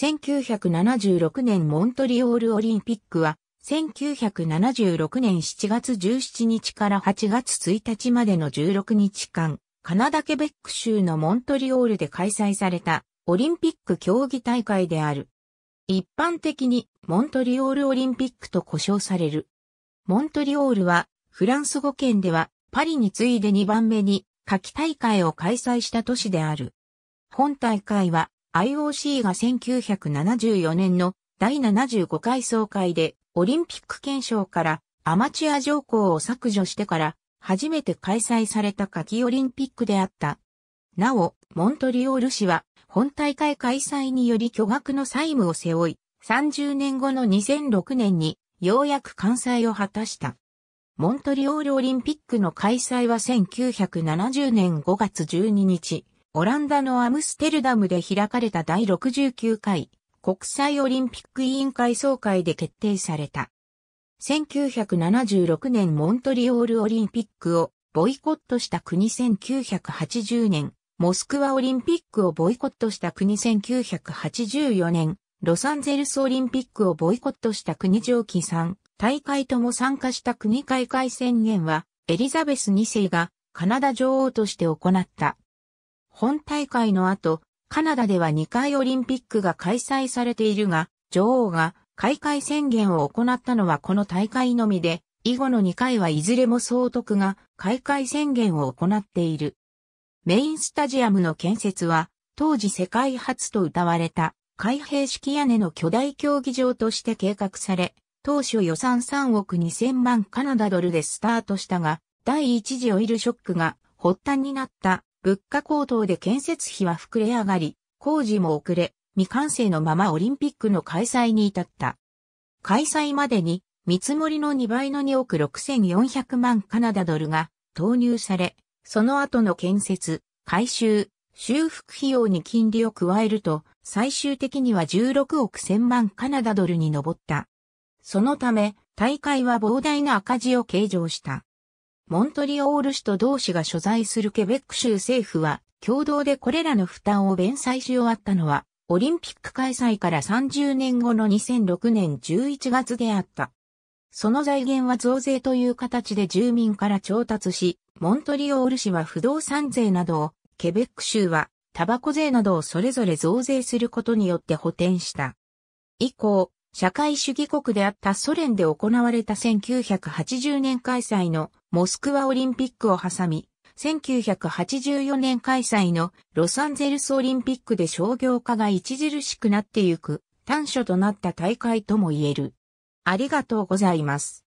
1976年モントリオールオリンピックは、1976年7月17日から8月1日までの16日間、カナダケベック州のモントリオールで開催されたオリンピック競技大会である。一般的にモントリオールオリンピックと呼称される。モントリオールはフランス語圏ではパリに次いで2番目に夏季大会を開催した都市である。本大会は IOC が1974年の第75回総会でオリンピック憲章からアマチュア条項を削除してから初めて開催された夏季オリンピックであった。なお、モントリオール市は本大会開催により巨額の債務を背負い、30年後の2006年にようやく完済を果たした。モントリオールオリンピックの開催は1970年5月12日、オランダのアムステルダムで開かれた第69回国際オリンピック委員会総会で決定された。1976年モントリオールオリンピックをボイコットした国1980年、モスクワオリンピックをボイコットした国1984年、ロサンゼルスオリンピックをボイコットした国上記3、大会とも参加した国開会宣言は、エリザベス2世がカナダ女王として行った本大会の後、カナダでは2回オリンピックが開催されているが、女王が開会宣言を行ったのはこの大会のみで、以後の2回はいずれも総督が開会宣言を行っている。メインスタジアムの建設は、当時世界初と謳われた開閉式屋根の巨大競技場として計画され、当初予算3億2000万カナダドルでスタートしたが、第一次オイルショックが発端になった物価高騰で建設費は膨れ上がり、工事も遅れ、未完成のままオリンピックの開催に至った。開催までに、見積もりの2倍の2億6400万カナダドルが投入され、その後の建設、改修、修復費用に金利を加えると、最終的には16億1000万カナダドルに上った。そのため、大会は膨大な赤字を計上した。モントリオール市と同市が所在するケベック州政府は、共同でこれらの負担を弁済し終わったのは、オリンピック開催から30年後の2006年11月であった。その財源は増税という形で住民から調達し、モントリオール市は不動産税などを、ケベック州はタバコ税などをそれぞれ増税することによって補填した。以降、社会主義国であったソ連で行われた1980年開催のモスクワオリンピックを挟み、1984年開催のロサンゼルスオリンピックで商業化が著しくなってゆく短所となった大会とも言える。ありがとうございます。